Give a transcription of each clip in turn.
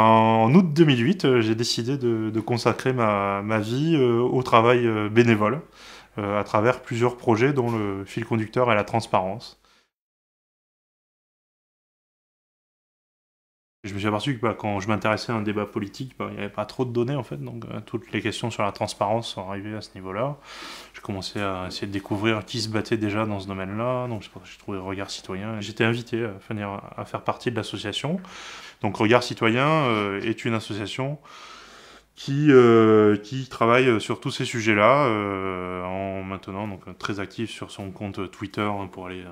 En août 2008, euh, j'ai décidé de, consacrer ma, vie euh, au travail euh, bénévole à travers plusieurs projets dont le fil conducteur est la transparence. je me suis aperçu que bah, quand je m'intéressais à un débat politique, bah, il n'y avait pas trop de données en fait. Donc euh, toutes les questions sur la transparence sont arrivées à ce niveau-là. Je commençais à essayer de découvrir qui se battait déjà dans ce domaine-là. Donc j'ai trouvé Regard Citoyen. J'étais invité à, à faire partie de l'association. Donc Regard Citoyen euh, est une association qui, euh, qui travaille sur tous ces sujets-là, en maintenant donc, très actif sur son compte Twitter hein, pour aller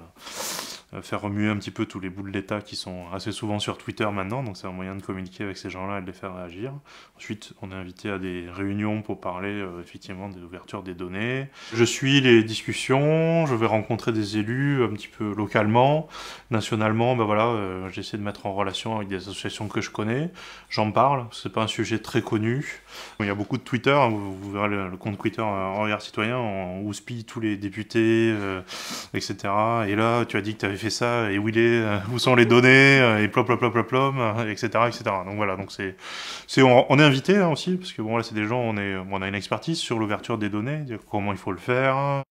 euh, faire remuer un petit peu tous les bouts de l'État qui sont assez souvent sur Twitter maintenant, donc c'est un moyen de communiquer avec ces gens-là et de les faire réagir. Ensuite, on est invité à des réunions pour parler euh, effectivement des ouvertures des données. Je suis les discussions, je vais rencontrer des élus un petit peu localement, nationalement, ben voilà, euh, j'essaie de mettre en relation avec des associations que je connais, j'en parle, c'est pas un sujet très connu. Il y a beaucoup de Twitter, hein, vous, verrez le, compte Twitter en regard citoyen, on houspille tous les députés, etc. Et là, tu as dit que tu avais fait ça et où il est, euh, où sont les données, euh, et plop, plop, plop, plop, etc., euh, etc. Donc voilà, donc c'est, on, est invité hein, aussi, parce que bon, là, c'est des gens, on est, on a une expertise sur l'ouverture des données, comment il faut le faire.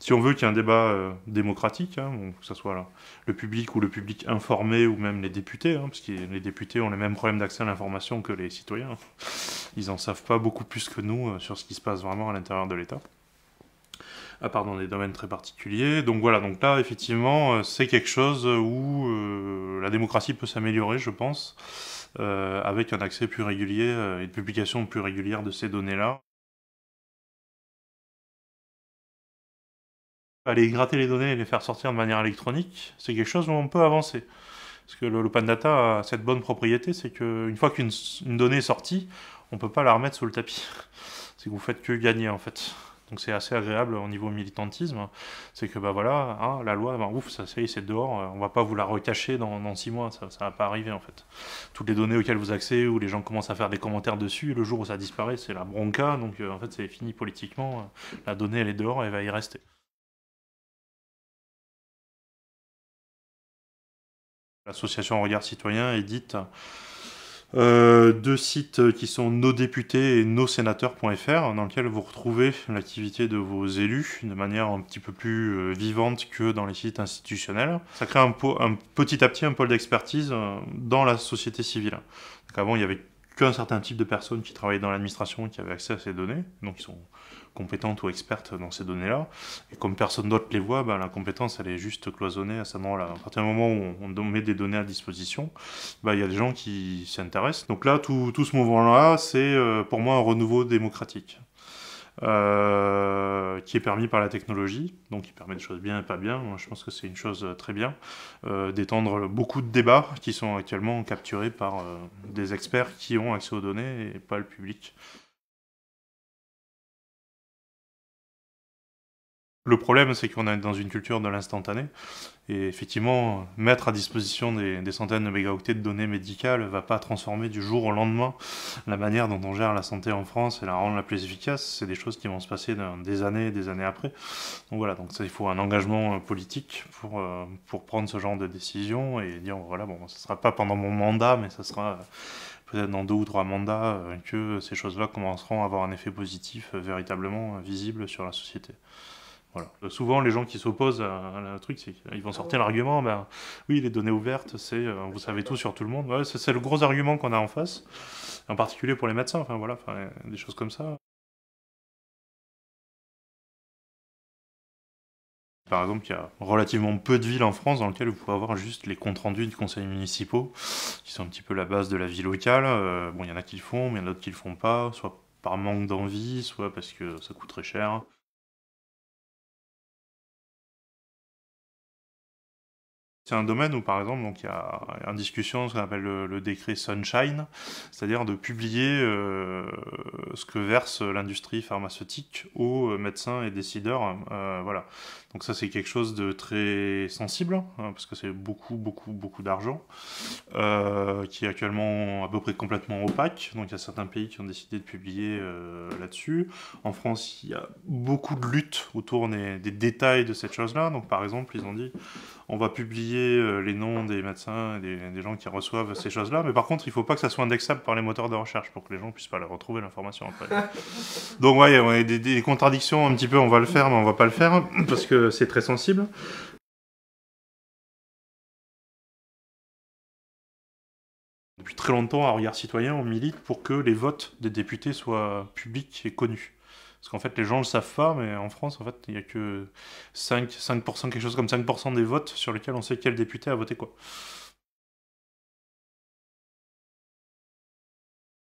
si on veut qu'il y ait un débat démocratique, hein, que ce soit le public ou le public informé ou même les députés, hein, parce que les députés ont les mêmes problèmes d'accès à l'information que les citoyens. Ils n'en savent pas beaucoup plus que nous sur ce qui se passe vraiment à l'intérieur de l'État à part dans des domaines très particuliers. Donc voilà, donc là, effectivement, euh, c'est quelque chose où euh, la démocratie peut s'améliorer, je pense, euh, avec un accès plus régulier et une publication plus régulière de ces données-là. Aller gratter les données et les faire sortir de manière électronique, c'est quelque chose où on peut avancer. Parce que l'open data a cette bonne propriété, c'est qu'une fois qu'une donnée est sortie, on ne peut pas la remettre sous le tapis. C'est que vous faites que gagner en fait. Donc c'est assez agréable au niveau militantisme, c'est que bah voilà, hein, la loi, ben, ouf, ça, c'est dehors, euh, on va pas vous la recacher dans, six mois, ça, ne va pas arriver en fait. Toutes les données auxquelles vous accédez, où les gens commencent à faire des commentaires dessus, le jour où ça disparaît, c'est la bronca, donc euh, en fait c'est fini politiquement, euh, la donnée elle est dehors, elle va y rester. L'association Regard Citoyen édite euh, deux sites qui sont nosdéputés et nos dans lequel vous retrouvez l'activité de vos élus de manière un petit peu plus euh, vivante que dans les sites institutionnels. Ça crée un, un petit à petit un pôle d'expertise euh, dans la société civile. Donc avant, il y avait qu'un certain type de personnes qui travaillaient dans l'administration et qui avaient accès à ces données, donc ils sont compétentes ou expertes dans ces données-là. Et comme personne d'autre les voit, bah, la elle est juste cloisonnée à ce moment là À partir du moment où on, met des données à disposition, ben, il y a des gens qui s'y intéressent. Donc là, tout, tout ce mouvement-là, c'est euh, pour moi un renouveau démocratique. Euh, qui est permis par la technologie, donc qui permet des choses bien et pas bien. Moi, je pense que c'est une chose euh, très bien euh, d'étendre beaucoup de débats qui sont actuellement capturés par des experts qui ont accès aux données et pas le public. Le problème, c'est qu'on est dans une culture de l'instantané. Et effectivement, mettre à disposition des, centaines de mégaoctets de données médicales va pas transformer du jour au lendemain la manière dont on gère la santé en France et la rendre la plus efficace. C'est des choses qui vont se passer des années et des années après. Donc voilà, donc il faut un engagement euh, politique euh, pour, prendre ce genre de décision et dire voilà, bon, ce sera pas pendant mon mandat, mais ce sera euh, peut-être dans deux ou trois mandats que ces choses-là commenceront à avoir un effet positif véritablement visible sur la société. Euh, souvent, les gens qui s'opposent à, un truc, ils vont ah sortir l'argument, ben, oui, les données ouvertes, c'est, euh, vous savez tout sur tout le monde. c'est le gros argument qu'on a en face, en particulier pour les médecins, enfin voilà, des choses comme ça. Par exemple, il y a relativement peu de villes en France dans lesquelles vous pouvez avoir juste les comptes rendus du conseils municipaux, qui sont un petit peu la base de la vie locale. Euh, bon, il y en a qui le font, mais il y en a d'autres qui le font pas, soit par manque d'envie, soit parce que ça coûte très cher. C'est un domaine où, par exemple, donc il y a en discussion ce qu'on appelle le, décret Sunshine, c'est-à-dire de publier euh, ce que verse l'industrie pharmaceutique aux euh, médecins et décideurs. Euh, voilà. Donc ça, c'est quelque chose de très sensible hein, parce que c'est beaucoup, beaucoup, beaucoup d'argent qui est actuellement à peu près complètement opaque. Donc il y a certains pays qui ont décidé de publier là-dessus. En France, il y a beaucoup de luttes autour des, des détails de cette chose-là. Donc par exemple, ils ont dit on va publier euh, les noms des médecins, des, des gens qui reçoivent ces choses-là. Mais par contre, il ne faut pas que ça soit indexable par les moteurs de recherche pour que les gens puissent pas retrouver l'information après. Donc, ouais, y a des, contradictions un petit peu. On va le faire, mais on va pas le faire parce que c'est très sensible. Depuis très longtemps, à Regard Citoyen, on milite pour que les votes des députés soient publics et connus. Parce qu'en fait, les gens ne le savent pas, mais en France, en fait, il n'y a que 5, 5%, quelque chose comme 5% des votes sur lesquels on sait quel député a voté quoi.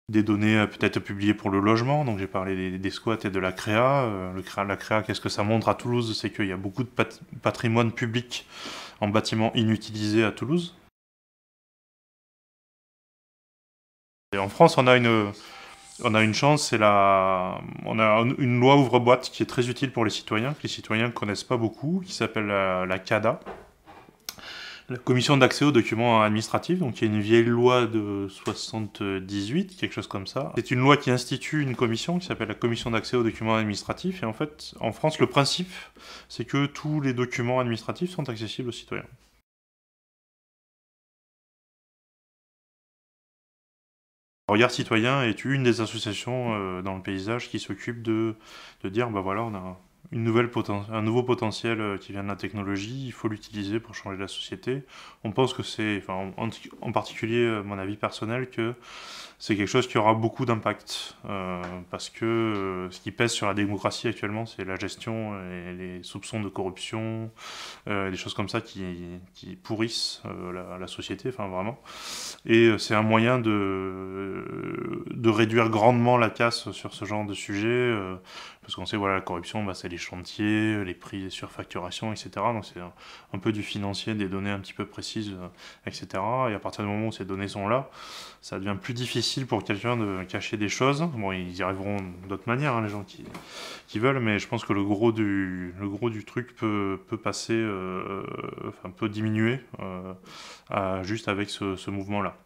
des données euh, peut-être publiées pour le logement. Donc j'ai parlé des, squats et de la euh, créa. la créa, qu'est-ce que ça montre à Toulouse C'est qu'il y a beaucoup de patrimoine public en bâtiments inutilisés à Toulouse. Et en France, on a une, on a une chance, c'est la, on a une loi ouvre-boîte qui est très utile pour les citoyens, que les citoyens ne connaissent pas beaucoup, qui s'appelle la, CADA, la Commission d'accès aux documents administratifs, donc y a une vieille loi de 78, quelque chose comme ça. C'est une loi qui institue une commission qui s'appelle la Commission d'accès aux documents administratifs, et en fait, en France, le principe, c'est que tous les documents administratifs sont accessibles aux citoyens. Regard Citoyen est une des associations euh, dans le paysage qui s'occupe de, de dire, bah voilà, on a une nouvelle un nouveau potentiel euh, qui vient de la technologie, il faut l'utiliser pour changer la société. On pense que c'est, en, particulier euh, mon avis personnel, que c'est quelque chose qui aura beaucoup d'impact. Euh, parce que ce qui pèse sur la démocratie actuellement, c'est la gestion et les soupçons de corruption, les des choses comme ça qui, qui pourrissent la, la, société, enfin vraiment. Et c'est un moyen de, de réduire grandement la casse sur ce genre de sujet parce qu'on sait, voilà, la corruption, bah, c'est les chantiers, euh, les prix, surfacturations, etc. Donc c'est un, peu du financier, des données un petit peu précises, euh, etc. Et à partir du moment où ces données sont là, ça devient plus difficile pour quelqu'un de cacher des choses. Bon, ils y arriveront d'autres manières, hein, les gens qui, veulent, mais je pense que le gros du, truc peut, passer, euh, enfin, diminuer juste avec ce mouvement-là.